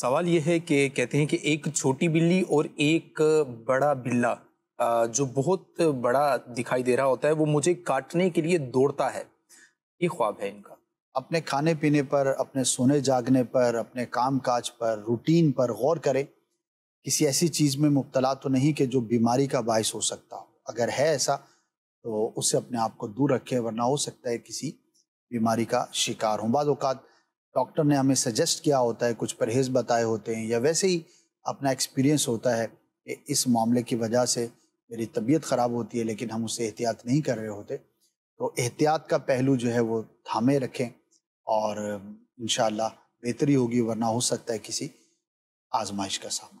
सवाल यह है कि कहते हैं कि एक छोटी बिल्ली और एक बड़ा बिल्ला जो बहुत बड़ा दिखाई दे रहा होता है वो मुझे काटने के लिए दौड़ता है ये ख्वाब है इनका अपने खाने पीने पर अपने सोने जागने पर अपने काम काज पर रूटीन पर गौर करें किसी ऐसी चीज़ में मुबतला तो नहीं कि जो बीमारी का बायस हो सकता हो अगर है ऐसा तो उससे अपने आप को दूर रखें वरना हो सकता है किसी बीमारी का शिकार हों बाद डॉक्टर ने हमें सजेस्ट किया होता है कुछ परहेज बताए होते हैं या वैसे ही अपना एक्सपीरियंस होता है कि इस मामले की वजह से मेरी तबीयत ख़राब होती है लेकिन हम उससे एहतियात नहीं कर रहे होते तो एहतियात का पहलू जो है वो थामे रखें और इन बेहतरी होगी वरना हो सकता है किसी आजमाइश का सामना